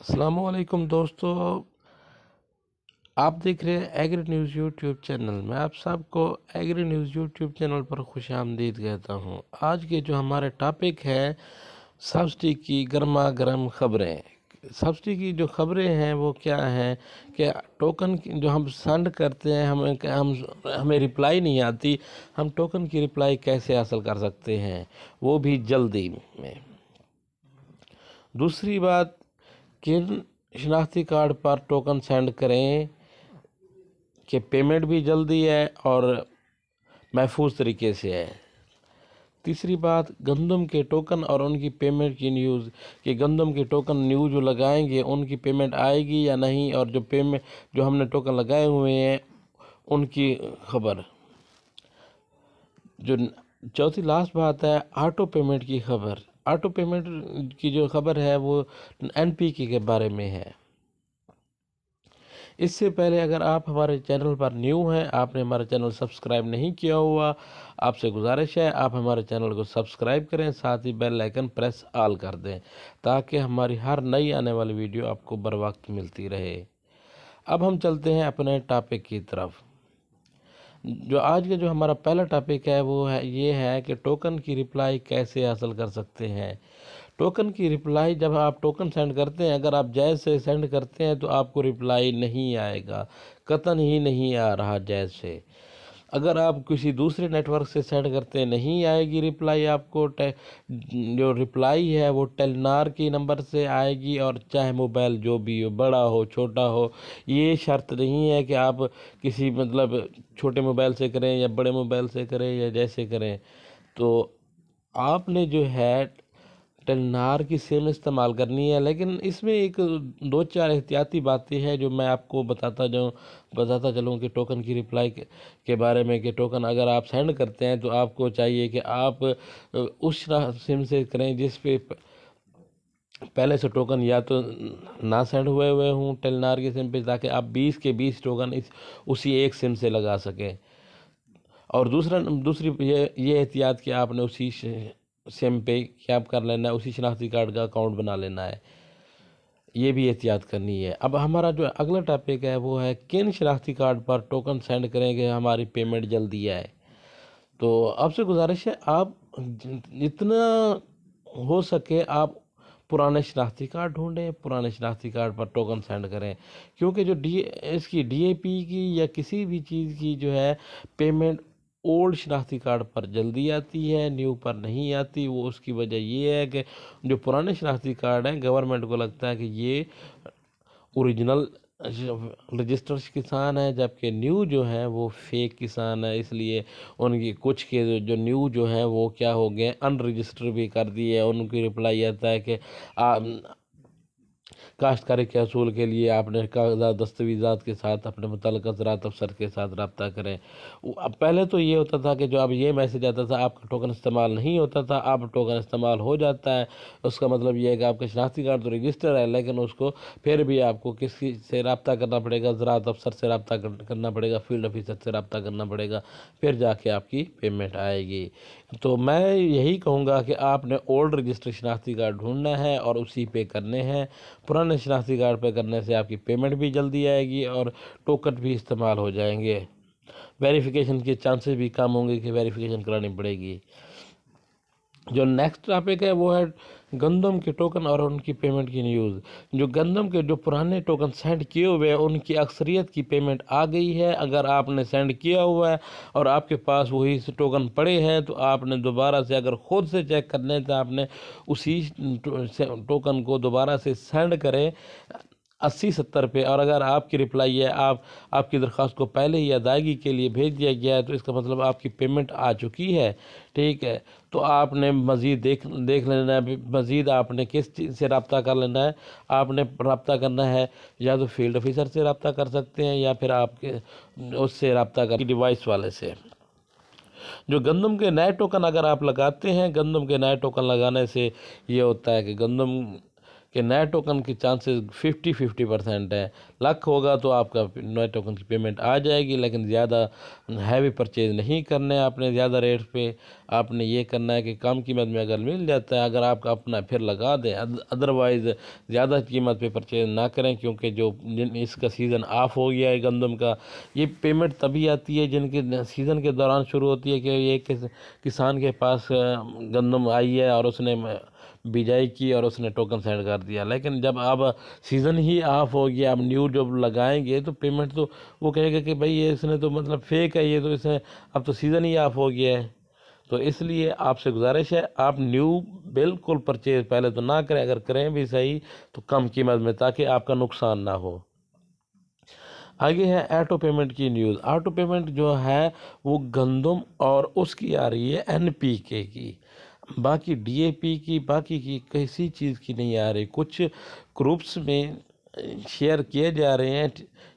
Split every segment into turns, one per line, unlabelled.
असलकुम दोस्तों आप देख रहे हैं एग्री न्यूज़ यूट्यूब चैनल मैं आप सबको एग्री न्यूज़ यूट्यूब चैनल पर खुश आमदीद कहता हूँ आज के जो हमारे टॉपिक है सब्सिडी की गर्मा गर्म खबरें सब्सिडी की जो खबरें हैं वो क्या हैं कि टोकन जो हम सेंड करते हैं हमें हम हमें रिप्लाई नहीं आती हम टोकन की रिप्लाई कैसे हासिल कर सकते हैं वो भी जल्दी में दूसरी बात किन शनाख्ती कार्ड पर टोकन सेंड करें कि पेमेंट भी जल्दी है और महफूज तरीके से है तीसरी बात गंदम के टोकन और उनकी पेमेंट की न्यूज़ कि गंदम के टोकन न्यूज़ जो लगाएंगे उनकी पेमेंट आएगी या नहीं और जो पेमेंट जो हमने टोकन लगाए हुए हैं उनकी खबर जो चौथी लास्ट बात है ऑटो पेमेंट की खबर ऑटो पेमेंट की जो खबर है वो एन पी के बारे में है इससे पहले अगर आप हमारे चैनल पर न्यू हैं आपने हमारा चैनल सब्सक्राइब नहीं किया हुआ आपसे गुजारिश है आप हमारे चैनल को सब्सक्राइब करें साथ ही बेल आइकन प्रेस ऑल कर दें ताकि हमारी हर नई आने वाली वीडियो आपको बर मिलती रहे अब हम चलते हैं अपने टॉपिक की तरफ जो आज का जो हमारा पहला टॉपिक है वो है ये है कि टोकन की रिप्लाई कैसे हासिल कर सकते हैं टोकन की रिप्लाई जब आप टोकन सेंड करते हैं अगर आप जैज से सेंड करते हैं तो आपको रिप्लाई नहीं आएगा कतन ही नहीं आ रहा जैज से अगर आप किसी दूसरे नेटवर्क से सेंड करते नहीं आएगी रिप्लाई आपको जो रिप्लाई है वो टेलनार के नंबर से आएगी और चाहे मोबाइल जो भी हो बड़ा हो छोटा हो ये शर्त नहीं है कि आप किसी मतलब छोटे मोबाइल से करें या बड़े मोबाइल से करें या जैसे करें तो आपने जो है टेलनार की सिम इस्तेमाल करनी है लेकिन इसमें एक दो चार एहतियाती बातें हैं जो मैं आपको बताता जाऊँ बताता चलूँ कि टोकन की रिप्लाई के, के बारे में कि टोकन अगर आप सेंड करते हैं तो आपको चाहिए कि आप उस सिम से करें जिस पे पहले से टोकन या तो ना सेंड हुए हुए हूँ टेलनार की सिम पे ताकि आप बीस के बीस टोकन इस उसी एक सिम से लगा सकें और दूसरा दूसरी ये ये एहतियात कि आपने उसी सिम पे कैप कर लेना है उसी शनाख्ती कार्ड का अकाउंट बना लेना है ये भी एहतियात करनी है अब हमारा जो अगला टॉपिक है वो है किन शनाख्ती कार्ड पर टोकन सेंड करेंगे हमारी पेमेंट जल्दी आए तो आपसे गुजारिश है आप जितना हो सके आप पुराने शनाख्ती कार्ड ढूंढें पुराने शनाख्ती कार्ड पर टोकन सेंड करें क्योंकि जो डी इसकी डी ए पी की या किसी भी चीज़ की जो है पेमेंट ओल्ड शनाख्ती कार्ड पर जल्दी आती है न्यू पर नहीं आती वो उसकी वजह ये है कि जो पुराने शनाख्ती कार्ड हैं गवर्नमेंट को लगता है कि ये ओरिजिनल रजिस्टर्स किसान हैं जबकि न्यू जो है वो फेक किसान है इसलिए उनकी कुछ के जो, जो न्यू जो है वो क्या हो गए अनरजिस्टर भी कर दिए उनकी रिप्लाई आता है कि आ, काश्तकारी के असूल के लिए आपने कागजात दस्तावेजात के साथ अपने मुतल ज़रात अफसर के साथ रबता करें अब पहले तो ये होता था कि जो अब ये मैसेज आता था आपका टोकन इस्तेमाल नहीं होता था अब टोकन इस्तेमाल हो जाता है उसका मतलब ये है कि आपका शनाख्ती कार्ड तो रजिस्टर है लेकिन उसको फिर भी आपको किसी से रबता करना पड़ेगा ज़रात अफसर से रबता करना पड़ेगा फील्ड अफिसर से रबता करना पड़ेगा फिर जाके आपकी पेमेंट आएगी तो मैं यही कहूँगा कि आपने ओल्ड रजिस्टर शनाख्ती कार्ड ढूंढना है और उसी पे करने हैं पुराने अपने शनाख्ती कार्ड पर करने से आपकी पेमेंट भी जल्दी आएगी और टोकन भी इस्तेमाल हो जाएंगे वेरिफिकेशन के चांसेस भी कम होंगे कि वेरिफिकेशन करानी पड़ेगी जो नेक्स्ट टॉपिक है वो है गंदम के टोकन और उनकी पेमेंट की न्यूज़ जो गंदम के जो पुराने टोकन सेंड किए हुए हैं उनकी अक्सरियत की पेमेंट आ गई है अगर आपने सेंड किया हुआ है और आपके पास वही टोकन पड़े हैं तो आपने दोबारा से अगर ख़ुद से चेक करने तो आपने उसी टोकन को दोबारा से सेंड करें अस्सी सत्तर पे और अगर आपकी रिप्लाई है आप आपकी दरख्वास्त को पहले ही अदायगी के लिए भेज दिया गया है तो इसका मतलब आपकी पेमेंट आ चुकी है ठीक है तो आपने मज़ीद देख देख लेना है मज़ीद आपने किस चीज़ से रबता कर लेना है आपने रबता करना है या तो फील्ड ऑफिसर से रबता कर सकते हैं या फिर आपके उससे रबता कर डिवाइस वाले से जो गंदम के नए टोकन अगर आप लगाते हैं गंदम के नए टोकन लगाने से ये होता है कि गंदम कि नए टोकन की चांसेस फिफ्टी फिफ्टी परसेंट है लक होगा तो आपका नए टोकन की पेमेंट आ जाएगी लेकिन ज़्यादा हैवी परचेज़ नहीं करना है आपने ज़्यादा रेट पे आपने ये करना है कि कम कीमत में अगर मिल जाता है अगर आपका अपना फिर लगा दें अदरवाइज़ ज़्यादा कीमत पे परचेज़ ना करें क्योंकि जो इसका सीज़न ऑफ हो गया है गंदम का ये पेमेंट तभी आती है जिनके सीज़न के दौरान शुरू होती है कि एक किसान के पास गंदम आई है और उसने बिजाई की और उसने टोकन सेंड कर दिया लेकिन जब अब सीज़न ही ऑफ हो गया आप न्यू जब लगाएंगे तो पेमेंट तो वो कहेगा कि भाई ये इसने तो मतलब फेक है ये तो इसने अब तो सीज़न ही ऑफ हो गया है तो इसलिए आपसे गुजारिश है आप न्यू बिल्कुल परचेज़ पहले तो ना करें अगर करें भी सही तो कम कीमत में ताकि आपका नुकसान ना हो आगे है ऑटो पेमेंट की न्यूज़ ऑटो पेमेंट जो है वो गंदम और उसकी आ रही है एन पी के की बाकी डीएपी की बाकी की किसी चीज़ की नहीं आ रही कुछ ग्रुप्स में शेयर किए जा रहे हैं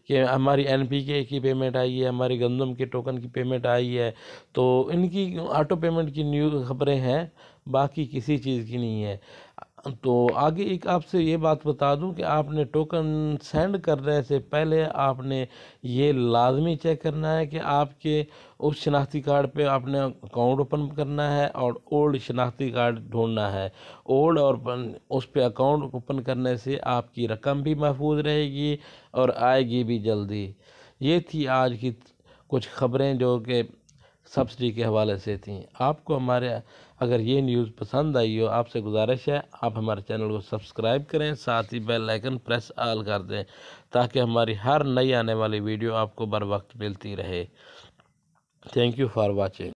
कि हमारी एन की पेमेंट आई है हमारी गंदम के टोकन की पेमेंट आई है तो इनकी ऑटो पेमेंट की न्यूज़ खबरें हैं बाकी किसी चीज़ की नहीं है तो आगे एक आपसे ये बात बता दूं कि आपने टोकन सेंड करने से पहले आपने ये लाजमी चेक करना है कि आपके उस शनाख्ती कार्ड पे आपने अकाउंट ओपन करना है और ओल्ड शनाख्ती कार्ड ढूंढना है ओल्ड और उस पर अकाउंट ओपन करने से आपकी रकम भी महफूज रहेगी और आएगी भी जल्दी ये थी आज की कुछ खबरें जो कि सब्सिडी के हवाले से थी आपको हमारे अगर ये न्यूज़ पसंद आई हो आपसे गुजारिश है आप हमारे चैनल को सब्सक्राइब करें साथ ही बेल आइकन प्रेस आल कर दें ताकि हमारी हर नई आने वाली वीडियो आपको बर वक्त मिलती रहे थैंक यू फॉर वॉचिंग